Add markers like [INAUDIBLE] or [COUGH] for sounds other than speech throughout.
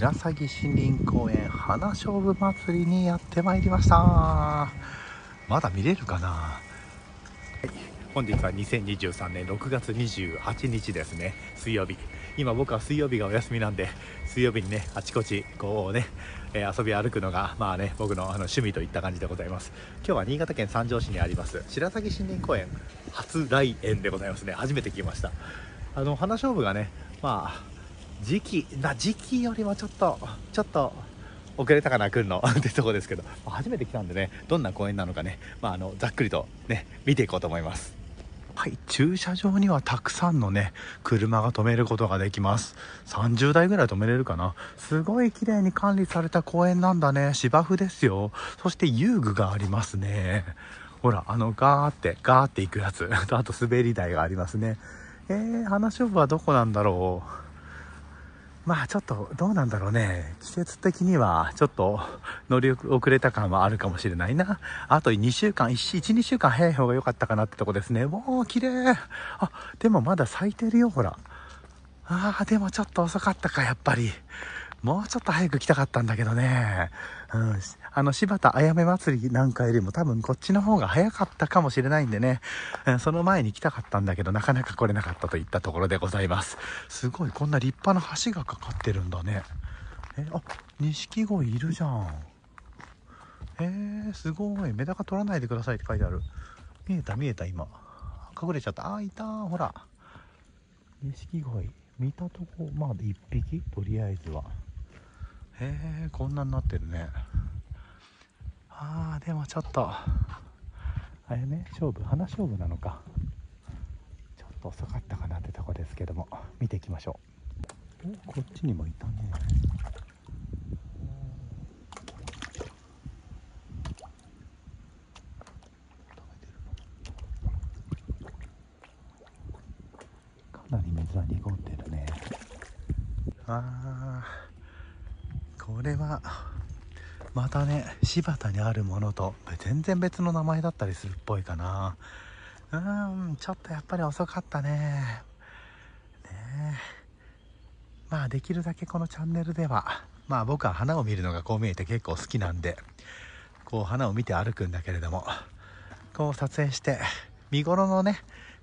白鷺森林公園花しょ祭りにやってまいりましたまだ見れるかな、はい、本日は2023年6月28日ですね水曜日今僕は水曜日がお休みなんで水曜日にねあちこちこうね、えー、遊び歩くのがまあね僕のあの趣味といった感じでございます今日は新潟県三条市にあります白鷺森林公園初来園でございますね初めて来ましたあの花しょがねまあ時期な時期よりもちょっとちょっと遅れたかな来るの [LAUGHS] ってとこですけど初めて来たんでねどんな公園なのかね、まあ、あのざっくりとね見ていこうと思いますはい駐車場にはたくさんのね車が止めることができます30台ぐらい止めれるかなすごい綺麗に管理された公園なんだね芝生ですよそして遊具がありますねほらあのガーってガーっていくやつ [LAUGHS] あと滑り台がありますねえー、花勝負はどこなんだろうまあちょっとどうなんだろうね。季節的にはちょっと乗り遅れた感はあるかもしれないな。あと2週間、1、1 2週間早い方が良かったかなってとこですね。もう綺麗。あ、でもまだ咲いてるよ、ほら。あー、でもちょっと遅かったか、やっぱり。もうちょっと早く来たかったんだけどね。うん。あの、柴田あやめ祭りなんかよりも多分こっちの方が早かったかもしれないんでね、その前に来たかったんだけど、なかなか来れなかったといったところでございます。すごい、こんな立派な橋がかかってるんだね。え、あ、錦鯉いるじゃん。えー、すごい。メダカ取らないでくださいって書いてある。見えた見えた今。隠れちゃった。あ、いたほら。錦鯉。見たとこ、まあ1匹、とりあえずは。へえ、こんなになってるね。あーでもちょっとあれね勝負花勝負なのかちょっと遅かったかなってとこですけども見ていきましょうこっちにもいたねかなり水は濁ってるねあこれはまたね柴田にあるものと全然別の名前だったりするっぽいかなうんちょっとやっぱり遅かったねねまあできるだけこのチャンネルではまあ僕は花を見るのがこう見えて結構好きなんでこう花を見て歩くんだけれどもこう撮影して見頃のね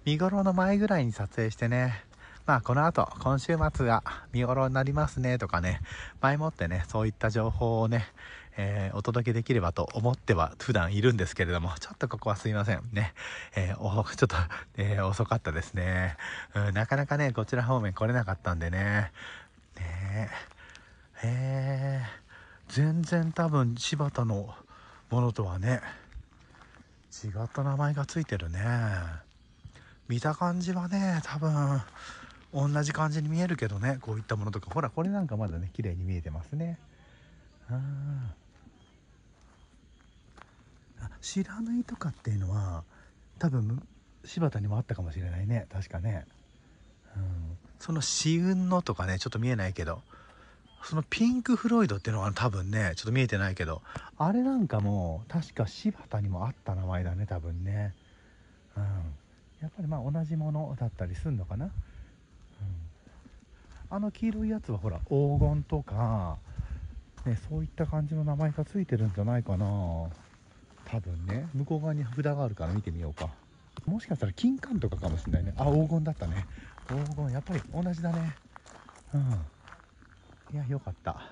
見頃の前ぐらいに撮影してねまあこの後、今週末が見頃になりますねとかね、前もってね、そういった情報をね、えー、お届けできればと思っては普段いるんですけれども、ちょっとここはすいませんね。えー、お、ちょっと、えー、遅かったですね、うん。なかなかね、こちら方面来れなかったんでね。ねえ。えー、全然多分柴田のものとはね、違った名前がついてるね。見た感じはね、多分、同じ感じに見えるけどねこういったものとかほらこれなんかまだね綺麗に見えてますねあ白縫いとかっていうのは多分柴田にもあったかもしれないね確かね、うん、その「紫雲の」とかねちょっと見えないけどそのピンク・フロイドっていうのは多分ねちょっと見えてないけどあれなんかも確か柴田にもあった名前だね多分ね、うん、やっぱりまあ同じものだったりすんのかなあの黄色いやつはほら黄金とか、ね、そういった感じの名前が付いてるんじゃないかな多分ね向こう側に札があるから見てみようかもしかしたら金柑とかかもしれないねあ黄金だったね黄金やっぱり同じだねうんいやよかった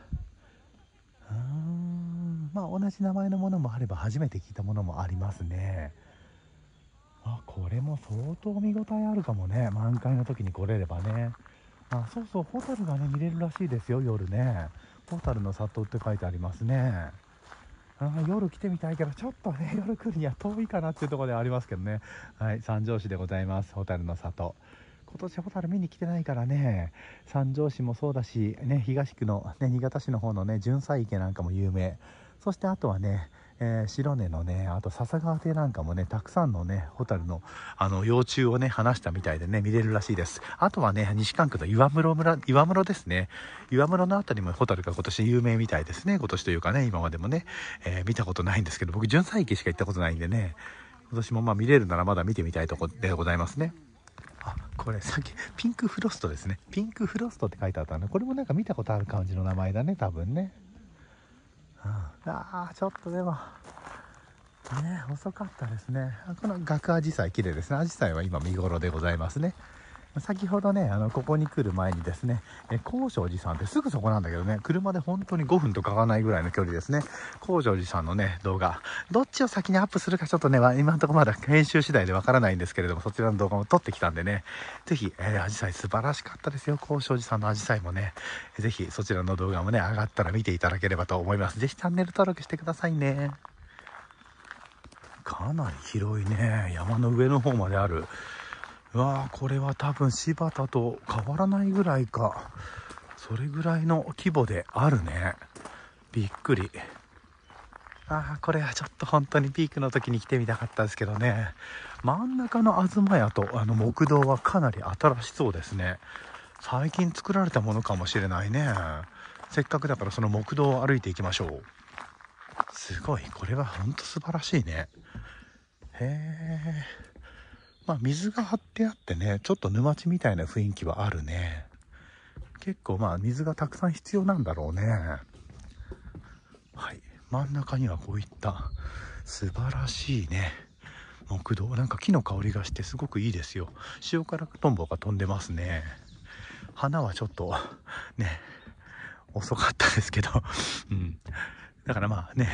うんまあ同じ名前のものもあれば初めて聞いたものもありますねあこれも相当見応えあるかもね満開の時に来れればねあそうそうホタルがね見れるらしいですよ夜ねホタルの里って書いてありますねあ夜来てみたいけどちょっとね [LAUGHS] 夜来るには遠いかなっていうところではありますけどねはい三条市でございますホタルの里今年ホタル見に来てないからね三条市もそうだしね東区の、ね、新潟市の方のね純菜池なんかも有名そしてあとはねえー、白根のねあと笹川邸なんかもねたくさんのねホタルのあの幼虫をね放したみたいでね見れるらしいですあとはね西関区の岩室村岩室ですね岩室の辺りもホタルが今年有名みたいですね今年というかね今までもね、えー、見たことないんですけど僕純査池しか行ったことないんでね今年もまあ見れるならまだ見てみたいとこでございますね。あこれさっきピンクフロストですねピンクフロストって書いてあったのこれもなんか見たことある感じの名前だね多分ねああちょっとでもね遅かったですねこの額アジサイ綺麗ですねアジサイは今見頃でございますね先ほどね、あの、ここに来る前にですね、え、高尚寺さんってすぐそこなんだけどね、車で本当に5分とかかないぐらいの距離ですね、高尚寺さんのね、動画、どっちを先にアップするかちょっとね、今のところまだ編集次第でわからないんですけれども、そちらの動画も撮ってきたんでね、ぜひ、えー、アジサイ素晴らしかったですよ、高尚寺さんのアジサイもね、ぜひそちらの動画もね、上がったら見ていただければと思います。ぜひチャンネル登録してくださいね。かなり広いね山の上の方まであるうわーこれは多分柴田と変わらないぐらいかそれぐらいの規模であるねびっくりああこれはちょっと本当にピークの時に来てみたかったですけどね真ん中の東屋とあの木道はかなり新しそうですね最近作られたものかもしれないねせっかくだからその木道を歩いていきましょうすごいこれはほんと素晴らしいねへえまあ、水が張ってあってね、ちょっと沼地みたいな雰囲気はあるね。結構まあ、水がたくさん必要なんだろうね。はい。真ん中にはこういった素晴らしいね、木道。なんか木の香りがしてすごくいいですよ。塩辛トンボが飛んでますね。花はちょっと、ね、遅かったですけど、うん。だからまあね、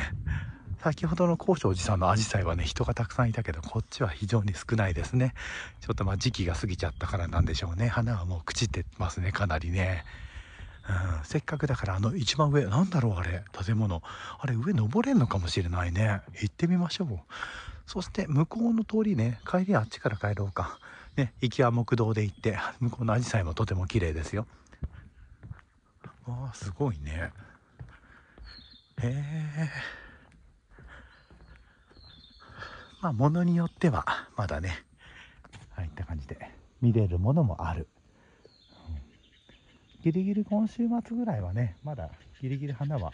先ほどの高尚寺さんのアジサイはね、人がたくさんいたけど、こっちは非常に少ないですね。ちょっとまあ時期が過ぎちゃったからなんでしょうね。花はもう朽ちてますね、かなりね。うん、せっかくだからあの一番上、なんだろうあれ、建物。あれ上登れんのかもしれないね。行ってみましょう。そして向こうの通りね、帰りあっちから帰ろうか。ね、行きは木道で行って、向こうのアジサイもとても綺麗ですよ。ああ、すごいね。へえー。まあ、ものによっては、まだね、入いった感じで見れるものもある。ギリギリ今週末ぐらいはね、まだギリギリ花は、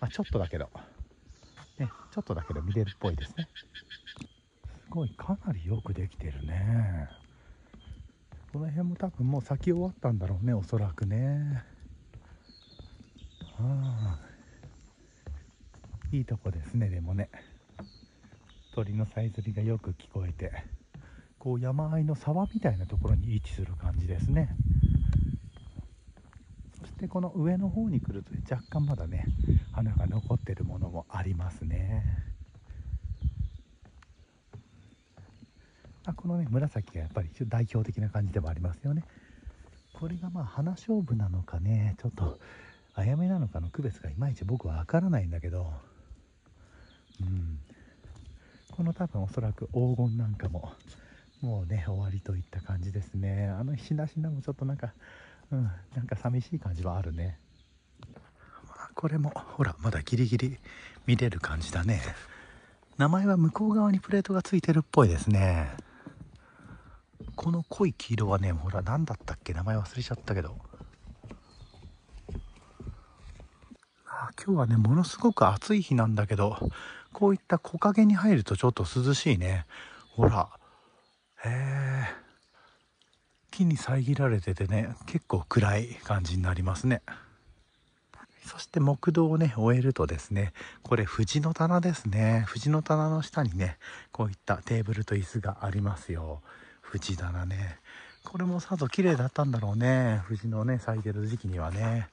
まあ、ちょっとだけど、ね、ちょっとだけど見れるっぽいですね。すごい、かなりよくできてるね。この辺も多分もう咲き終わったんだろうね、おそらくね。ああ、いいとこですね、でもね。鳥のさえずりがよく聞こえてこう山あいの沢みたいなところに位置する感じですねそしてこの上の方に来ると若干まだね花が残ってるものもありますねあこのね紫がやっぱり代表的な感じでもありますよねこれがまあ花勝負なのかねちょっとあやめなのかの区別がいまいち僕は分からないんだけどうんこの多分おそらく黄金なんかももうね終わりといった感じですねあのひなしなもちょっとなんかうんなんか寂しい感じはあるねこれもほらまだギリギリ見れる感じだね名前は向こう側にプレートがついてるっぽいですねこの濃い黄色はねほら何だったっけ名前忘れちゃったけどあ今日はねものすごく暑い日なんだけどこういった木陰に入るとちょっと涼しいねほらへ木に遮られててね結構暗い感じになりますねそして木道をね終えるとですねこれ藤の棚ですね藤の棚の下にねこういったテーブルと椅子がありますよ藤棚ねこれもさぞ綺麗だったんだろうね藤のね咲いてる時期にはね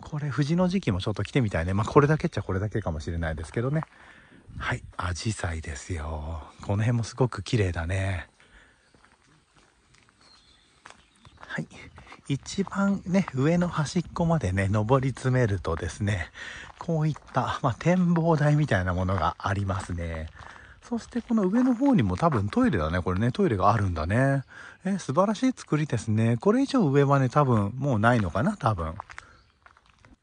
これ、藤の時期もちょっと来てみたいね。まあ、これだけっちゃこれだけかもしれないですけどね。はい、アジサイですよ。この辺もすごく綺麗だね。はい。一番ね、上の端っこまでね、登り詰めるとですね、こういった、まあ、展望台みたいなものがありますね。そしてこの上の方にも多分トイレだね。これね、トイレがあるんだね。え素晴らしい作りですね。これ以上上はね、多分もうないのかな、多分。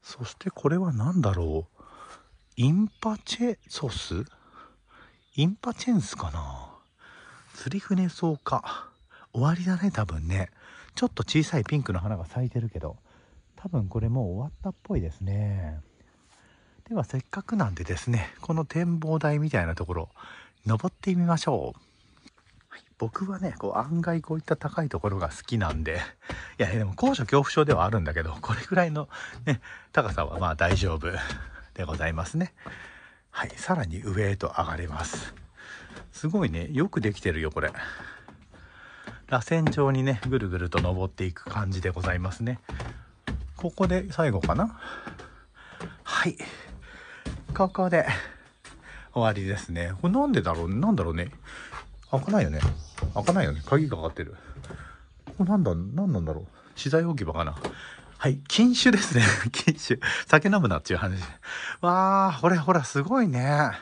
そしてこれは何だろうインパチェソスインパチェンスかな釣り船草か終わりだね多分ねちょっと小さいピンクの花が咲いてるけど多分これもう終わったっぽいですねではせっかくなんでですねこの展望台みたいなところ登ってみましょう僕はね、こう案外こういった高いところが好きなんで、いや、ね、でも高所恐怖症ではあるんだけど、これぐらいのね、高さはまあ大丈夫でございますね。はい、さらに上へと上がれます。すごいね、よくできてるよ、これ。螺旋状にね、ぐるぐると登っていく感じでございますね。ここで最後かなはい。ここで終わりですね。これなんでだろうなんだろうね。開かないよね。開かないよね。鍵がかかってる。これなんだ、なんなんだろう。資材置き場かな。はい、禁酒ですね。[LAUGHS] 禁酒。酒飲むなっていう話。わー、ほれほら、すごいね。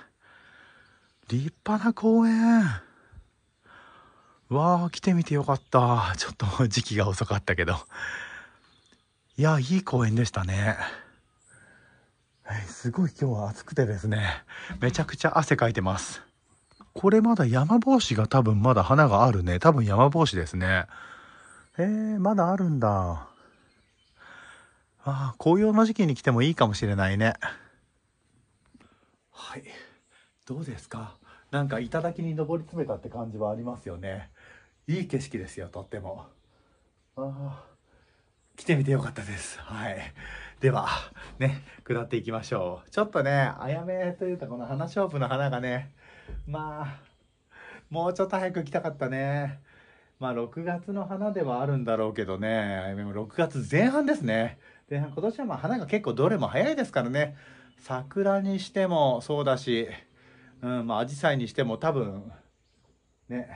立派な公園。わー、来てみてよかった。ちょっと時期が遅かったけど。いや、いい公園でしたね。はい、すごい今日は暑くてですね、めちゃくちゃ汗かいてます。これまだ山帽子が多分まだ花があるね。多分山帽子ですね。えー、まだあるんだ。ああ、紅葉の時期に来てもいいかもしれないね。はい。どうですかなんか頂に登り詰めたって感じはありますよね。いい景色ですよ、とっても。ああ。来てみてよかったです。はい。では、ね、下っていきましょう。ちょっとね、あやめというかこの花勝負の花がね、まあ、もうちょっと早く来たかったね。まあ、6月の花ではあるんだろうけどね、6月前半ですね。で、今年はまあ花が結構どれも早いですからね。桜にしてもそうだし、うん、まあ、アジサイにしても多分、ね、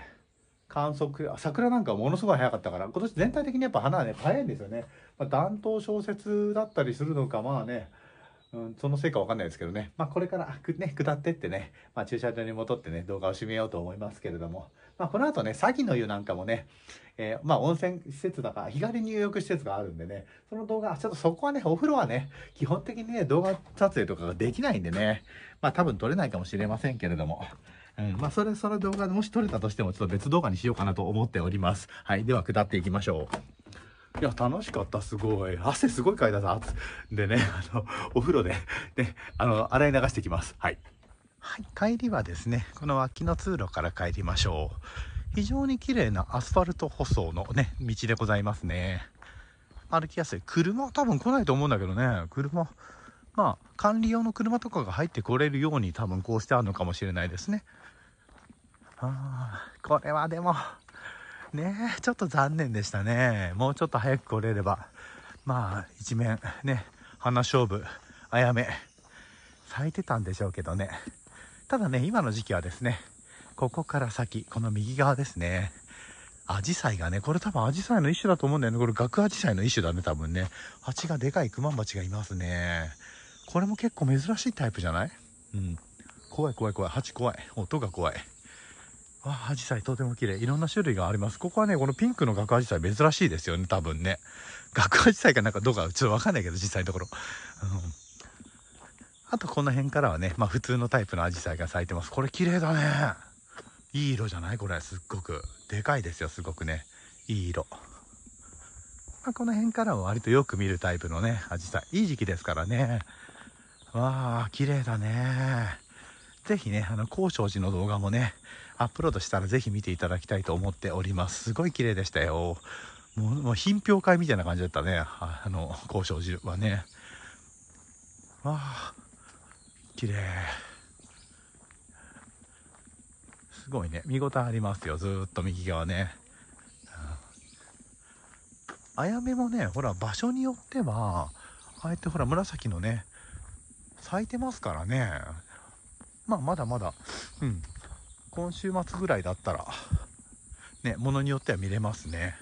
観測桜なんかものすごい早かったから今年全体的にやっぱ花はね早いんですよね、まあ、暖冬小説だったりするのかまあね、うん、そのせいかわかんないですけどね、まあ、これからく、ね、下ってってね、まあ、駐車場に戻ってね動画を締めようと思いますけれども、まあ、この後ね詐欺の湯なんかもね、えー、まあ、温泉施設だから日帰り入浴施設があるんでねその動画ちょっとそこはねお風呂はね基本的にね動画撮影とかができないんでねまあ多分撮れないかもしれませんけれども。うん、まあ、それ、その動画でもし撮れたとしても、ちょっと別動画にしようかなと思っております。はい。では、下っていきましょう。いや、楽しかった、すごい。汗すごいかいたさ。でね、あの、お風呂で、ね、あの、洗い流してきます。はい。はい、帰りはですね、この脇の通路から帰りましょう。非常に綺麗なアスファルト舗装のね、道でございますね。歩きやすい。車多分来ないと思うんだけどね、車、まあ、管理用の車とかが入ってこれるように多分こうしてあるのかもしれないですね。あこれはでも、ねちょっと残念でしたね。もうちょっと早く来れれば、まあ、一面、ね、花勝負、あやめ、咲いてたんでしょうけどね。ただね、今の時期はですね、ここから先、この右側ですね、アジサイがね、これ多分アジサイの一種だと思うんだよね。これガクアジサイの一種だね、多分ね。蜂がでかいクマンバチがいますね。これも結構珍しいタイプじゃないうん。怖い怖い怖い。蜂怖い。音が怖い。アジサイとても綺麗。いろんな種類があります。ここはね、このピンクのガクアジサイ珍しいですよね、多分ね。ガクアジサイかなんかどうかちょっとわかんないけど、実際のところ。あとこの辺からはね、まあ普通のタイプのアジサイが咲いてます。これ綺麗だね。いい色じゃないこれ、すっごく。でかいですよ、すごくね。いい色。まあ、この辺からは割とよく見るタイプのね、アジサイ。いい時期ですからね。わあ、綺麗だね。ぜひね、あの、高尚寺の動画もね、アップロードしたらぜひ見ていただきたいと思っておりますすごい綺麗でしたよもうもう品評会みたいな感じだったねあの交渉汁はねああ綺麗すごいね見応えありますよずっと右側ねあやめもねほら場所によってはあえてほら紫のね咲いてますからねまあまだまだうん今週末ぐらいだったら、ね、ものによっては見れますね。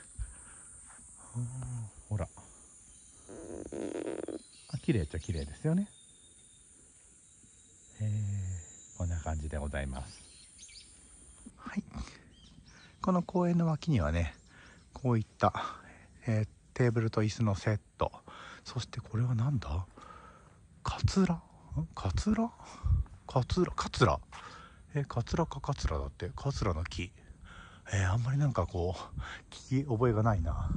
ほら。あ、綺麗っちゃ綺麗ですよね。えこんな感じでございます。はい。この公園の脇にはね、こういった、えー、テーブルと椅子のセット。そしてこれは何だカツラカツラカツラカツラえー、桂か桂だって、桂の木。えー、あんまりなんかこう、聞き覚えがないな。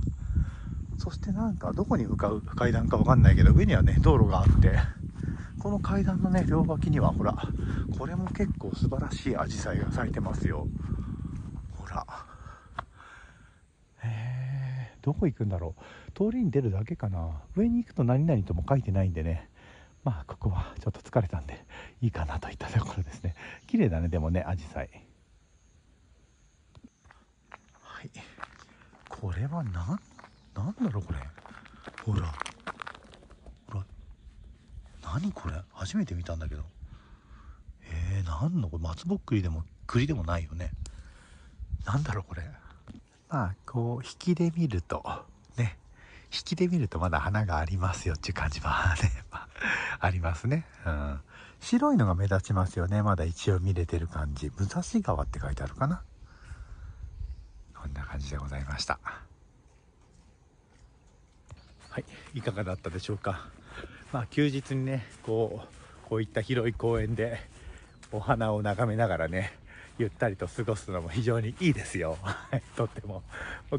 そしてなんか、どこに向かう階段かわかんないけど、上にはね、道路があって、この階段のね、両脇には、ほら、これも結構素晴らしいアジサイが咲いてますよ。ほら。えー、どこ行くんだろう。通りに出るだけかな。上に行くと何々とも書いてないんでね。まあここはちょっと疲れたんでいいかなといったところですね綺麗だねでもねアジサイはいこれは何なんだろうこれほらほら何これ初めて見たんだけどえー、何のこれ松ぼっくりでも栗でもないよね何だろうこれまあこう引きで見るとね引きで見るとまだ花がありますよっていう感じはね [LAUGHS] ありますね、うん、白いのが目立ちますよねまだ一応見れてる感じ武蔵川って書いてあるかなこんな感じでございましたはいいかがだったでしょうかまあ休日にねこうこういった広い公園でお花を眺めながらねゆったりと過ごすのも非常にいいですよ。[LAUGHS] とっても。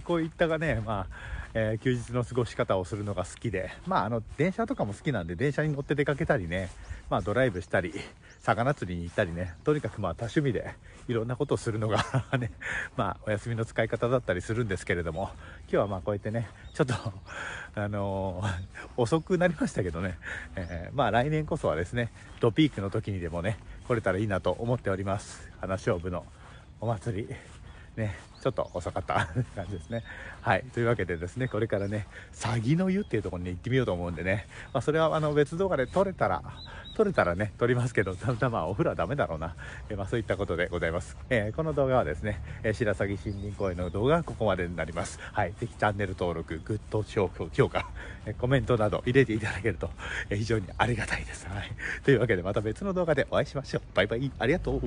こういったがね、まあ、えー、休日の過ごし方をするのが好きで、まあ、あの、電車とかも好きなんで、電車に乗って出かけたりね、まあ、ドライブしたり、魚釣りに行ったりね、とにかくまあ、多趣味で、いろんなことをするのが [LAUGHS] ね、まあ、お休みの使い方だったりするんですけれども、今日はまあ、こうやってね、ちょっとあのー、遅くなりましたけどね、えー、まあ、来年こそはですね、ドピークの時にでもね、来れたらいいなと思っております。花勝負のお祭り。ね、ちょっと遅かった [LAUGHS] 感じですね。はい。というわけでですね、これからね、詐欺の湯っていうところに行ってみようと思うんでね、まあ、それはあの別動画で撮れたら、撮れたらね、撮りますけど、た [LAUGHS] またまお風呂はダメだろうな。えまあ、そういったことでございます。えー、この動画はですね、え白鷺森林公園の動画はここまでになります。はい。ぜひチャンネル登録、グッド評価、えコメントなど入れていただけると、え非常にありがたいです。はい。というわけでまた別の動画でお会いしましょう。バイバイ。ありがとう。